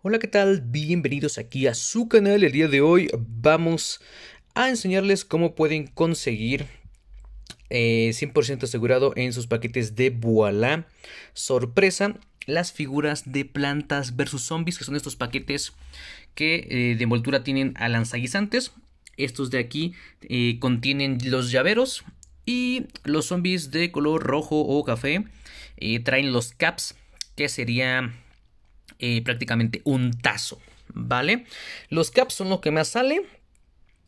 Hola, ¿qué tal? Bienvenidos aquí a su canal. El día de hoy vamos a enseñarles cómo pueden conseguir 100% eh, asegurado en sus paquetes de voilà. Sorpresa, las figuras de plantas versus zombies, que son estos paquetes que eh, de envoltura tienen a lanzaguisantes. Estos de aquí eh, contienen los llaveros y los zombies de color rojo o café traen los caps, que sería eh, prácticamente un tazo, ¿vale? Los caps son lo que más sale.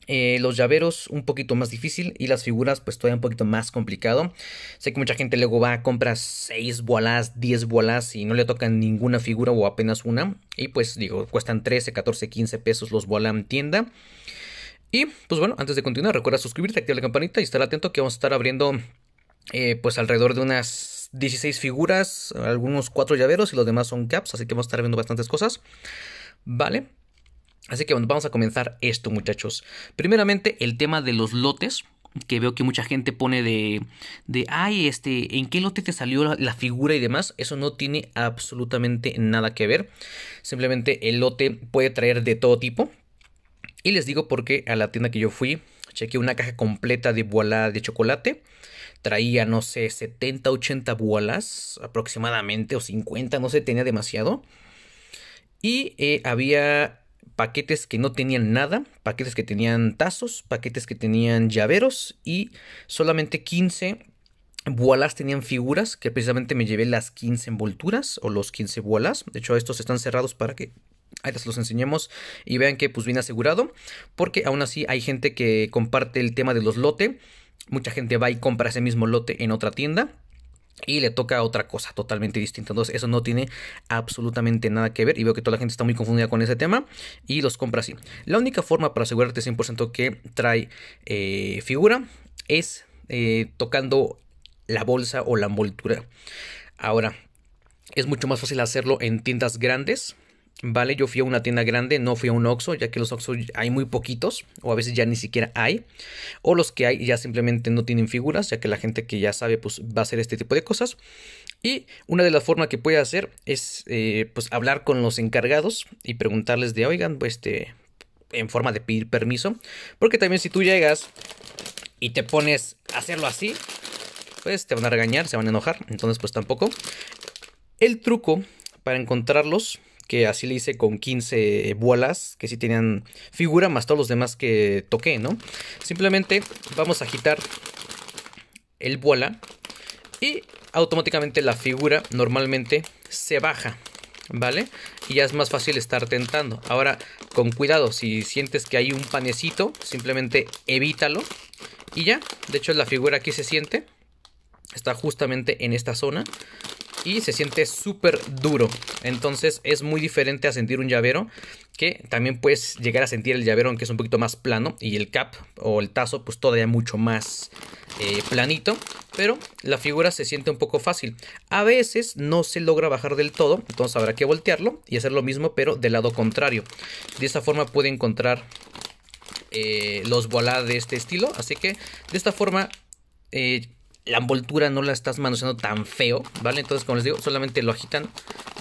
Eh, los llaveros un poquito más difícil y las figuras pues todavía un poquito más complicado. Sé que mucha gente luego va a comprar 6 bolas, 10 bolas y no le tocan ninguna figura o apenas una. Y pues digo, cuestan 13, 14, 15 pesos los bolas en tienda. Y pues bueno, antes de continuar recuerda suscribirte, activar la campanita y estar atento que vamos a estar abriendo eh, pues alrededor de unas 16 figuras, algunos 4 llaveros y los demás son caps, así que vamos a estar viendo bastantes cosas. Vale. Así que vamos a comenzar esto, muchachos. Primeramente, el tema de los lotes que veo que mucha gente pone de, de, ay, este, ¿en qué lote te salió la, la, figura y demás? Eso no tiene absolutamente nada que ver. Simplemente el lote puede traer de todo tipo. Y les digo porque a la tienda que yo fui Chequé una caja completa de bolas de chocolate. Traía, no sé, 70, 80 bolas aproximadamente, o 50, no sé, tenía demasiado. Y eh, había paquetes que no tenían nada, paquetes que tenían tazos, paquetes que tenían llaveros y solamente 15 bolas tenían figuras que precisamente me llevé las 15 envolturas o los 15 bolas. De hecho, estos están cerrados para que ahí los enseñemos y vean que pues viene asegurado, porque aún así hay gente que comparte el tema de los lote, mucha gente va y compra ese mismo lote en otra tienda y le toca otra cosa totalmente distinta. Entonces, eso no tiene absolutamente nada que ver. Y veo que toda la gente está muy confundida con ese tema y los compra así. La única forma para asegurarte 100% que trae eh, figura es eh, tocando la bolsa o la envoltura. Ahora, es mucho más fácil hacerlo en tiendas grandes Vale, yo fui a una tienda grande, no fui a un Oxxo, ya que los Oxxo hay muy poquitos, o a veces ya ni siquiera hay, o los que hay ya simplemente no tienen figuras, ya que la gente que ya sabe pues va a hacer este tipo de cosas. Y una de las formas que puede hacer es eh, pues hablar con los encargados y preguntarles de, oigan, pues, este, en forma de pedir permiso, porque también si tú llegas y te pones a hacerlo así, pues te van a regañar, se van a enojar, entonces pues tampoco. El truco para encontrarlos que así le hice con 15 bolas que sí tenían figura más todos los demás que toqué, ¿no? Simplemente vamos a agitar el bola y automáticamente la figura normalmente se baja. ¿vale? Y ya es más fácil estar tentando. Ahora, con cuidado, si sientes que hay un panecito, simplemente evítalo. Y ya, de hecho la figura aquí se siente. Está justamente en esta zona y se siente súper duro. Entonces es muy diferente a sentir un llavero que también puedes llegar a sentir el llavero aunque es un poquito más plano y el cap o el tazo pues todavía mucho más eh, planito. Pero la figura se siente un poco fácil. A veces no se logra bajar del todo, entonces habrá que voltearlo y hacer lo mismo pero del lado contrario. De esta forma puede encontrar eh, los volá de este estilo. Así que de esta forma... Eh, la envoltura no la estás manoseando tan feo, ¿vale? Entonces, como les digo, solamente lo agitan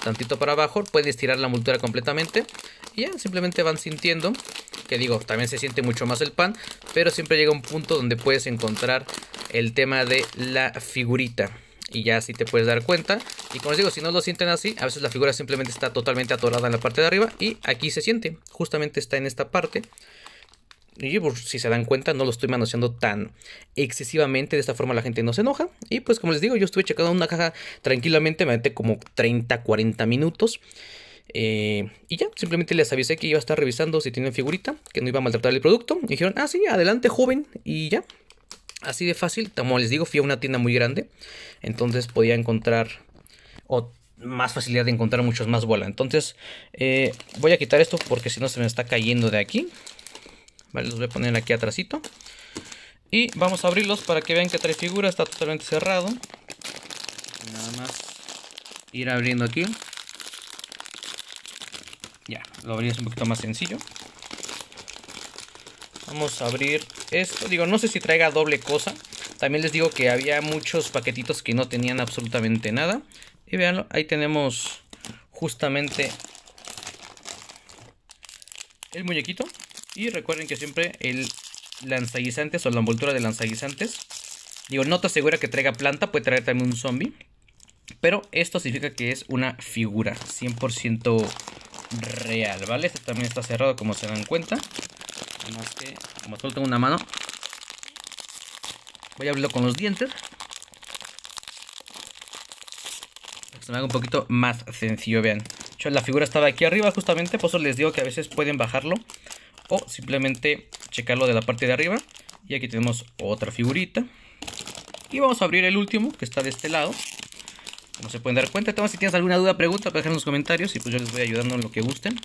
tantito para abajo, puedes tirar la envoltura completamente y ya simplemente van sintiendo, que digo, también se siente mucho más el pan, pero siempre llega un punto donde puedes encontrar el tema de la figurita. Y ya así te puedes dar cuenta. Y como les digo, si no lo sienten así, a veces la figura simplemente está totalmente atorada en la parte de arriba. Y aquí se siente. Justamente está en esta parte. Y pues, si se dan cuenta, no lo estoy manoseando tan excesivamente. De esta forma la gente no se enoja. Y pues como les digo, yo estuve checando una caja tranquilamente. Me metí como 30, 40 minutos. Eh, y ya, simplemente les avisé que iba a estar revisando si tienen figurita, que no iba a maltratar el producto. Y dijeron, ah, sí, adelante, joven. Y ya, así de fácil. Como les digo, fui a una tienda muy grande. Entonces podía encontrar o más facilidad de encontrar muchos más bola. Entonces eh, voy a quitar esto porque si no se me está cayendo de aquí. Vale, los voy a poner aquí atrásito. Y vamos a abrirlos para que vean que trae figura. Está totalmente cerrado. Nada más ir abriendo aquí. Ya, lo abrí es un poquito más sencillo. Vamos a abrir esto. Digo, no sé si traiga doble cosa. También les digo que había muchos paquetitos que no tenían absolutamente nada. Y veanlo, ahí tenemos justamente el muñequito. Y recuerden que siempre el lanzaguisantes o la envoltura de lanzaguisantes. Digo, no te asegura que traiga planta, puede traer también un zombie. Pero esto significa que es una figura 100% real, ¿vale? Este también está cerrado como se dan cuenta. que, como solo tengo una mano, voy a abrirlo con los dientes. Se me haga un poquito más sencillo, vean. Yo, la figura estaba aquí arriba justamente, por eso les digo que a veces pueden bajarlo o simplemente checarlo de la parte de arriba y aquí tenemos otra figurita y vamos a abrir el último que está de este lado como se pueden dar cuenta entonces si tienes alguna duda pregunta pues en los comentarios y pues yo les voy ayudando en lo que gusten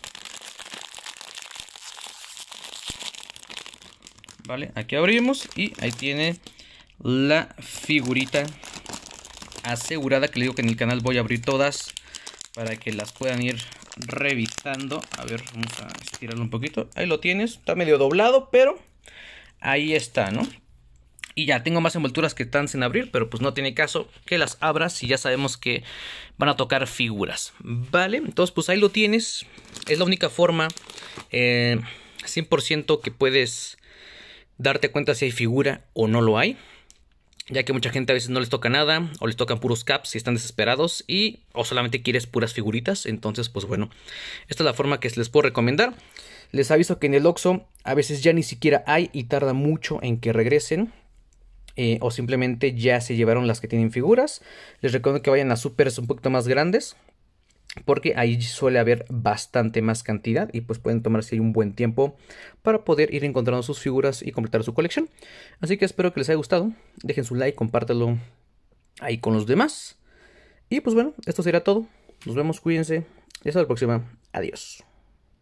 vale aquí abrimos y ahí tiene la figurita asegurada que le digo que en el canal voy a abrir todas para que las puedan ir revisando. A ver, vamos a estirarlo un poquito. Ahí lo tienes, está medio doblado, pero ahí está, ¿no? Y ya tengo más envolturas que están sin abrir, pero pues no tiene caso que las abras si ya sabemos que van a tocar figuras. Vale, entonces pues ahí lo tienes. Es la única forma 100% eh, que puedes darte cuenta si hay figura o no lo hay ya que mucha gente a veces no les toca nada o les tocan puros caps si están desesperados y o solamente quieres puras figuritas, entonces pues bueno, esta es la forma que les puedo recomendar. Les aviso que en el Oxxo a veces ya ni siquiera hay y tarda mucho en que regresen. Eh, o simplemente ya se llevaron las que tienen figuras. Les recomiendo que vayan a supers un poquito más grandes porque ahí suele haber bastante más cantidad y pues pueden tomarse un buen tiempo para poder ir encontrando sus figuras y completar su colección. Así que espero que les haya gustado, dejen su like, compártelo ahí con los demás. Y pues bueno, esto será todo. Nos vemos, cuídense y hasta la próxima. Adiós.